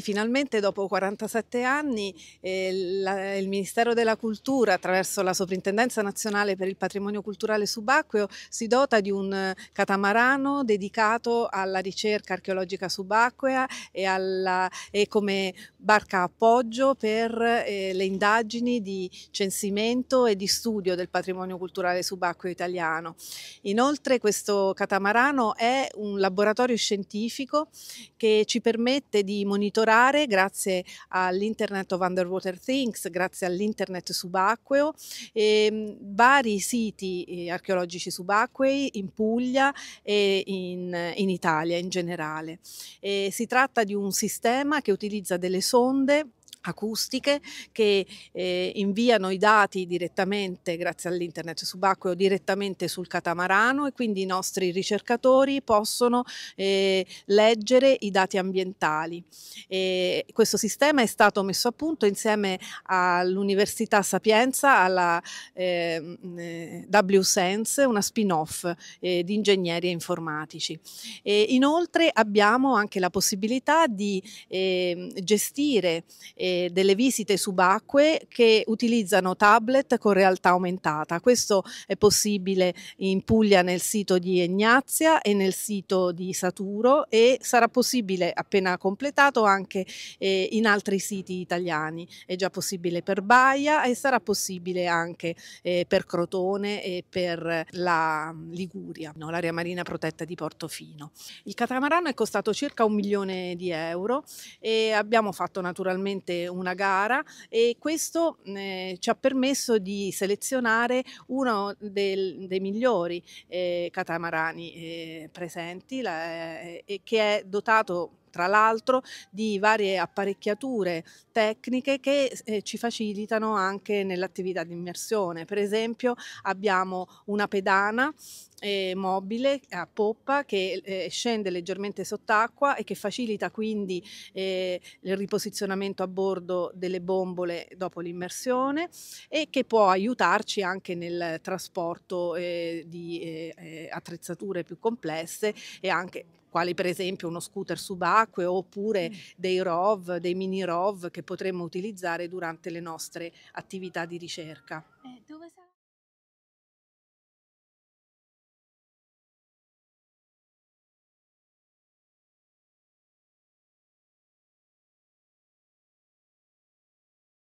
Finalmente dopo 47 anni eh, la, il Ministero della Cultura attraverso la Soprintendenza Nazionale per il Patrimonio Culturale Subacqueo si dota di un catamarano dedicato alla ricerca archeologica subacquea e, alla, e come barca appoggio per eh, le indagini di censimento e di studio del patrimonio culturale subacqueo italiano. Inoltre questo catamarano è un laboratorio scientifico che ci permette di monitorare esplorare grazie all'Internet of Underwater Things, grazie all'Internet subacqueo, e, ehm, vari siti eh, archeologici subacquei in Puglia e in, in Italia in generale. E eh, si tratta di un sistema che utilizza delle sonde acustiche che eh, inviano i dati direttamente grazie all'internet subacqueo direttamente sul catamarano e quindi i nostri ricercatori possono eh, leggere i dati ambientali. E questo sistema è stato messo a punto insieme all'Università Sapienza, alla ehm, eh, WSense, una spin-off eh, di ingegneri e informatici. E inoltre abbiamo anche la possibilità di ehm, gestire eh, delle, visite subacquee che utilizzano tablet con realtà aumentata. Questo è possibile in Puglia nel sito di Ignazia e nel sito di Saturo e sarà possibile appena completato anche eh, in altri siti italiani. È già possibile per Baia e sarà possibile anche eh, per Crotone e per la mm, Liguria, no? l'area marina protetta di Portofino. Il catamarano è costato circa un milione di euro e abbiamo fatto naturalmente una gara e questo eh, ci ha permesso di selezionare uno del, dei migliori eh, catamarani eh, presenti la, eh, che è dotato tra l'altro di varie apparecchiature tecniche che eh, ci facilitano anche nell'attività di immersione. Per esempio abbiamo una pedana eh, mobile a poppa che eh, scende leggermente sott'acqua e che facilita quindi eh, il riposizionamento a bordo delle bombole dopo l'immersione e che può aiutarci anche nel trasporto eh, di eh, eh, attrezzature più complesse e anche quali per esempio uno scooter subacqueo oppure dei ROV, dei mini ROV che potremmo utilizzare durante le nostre attività di ricerca. Eh,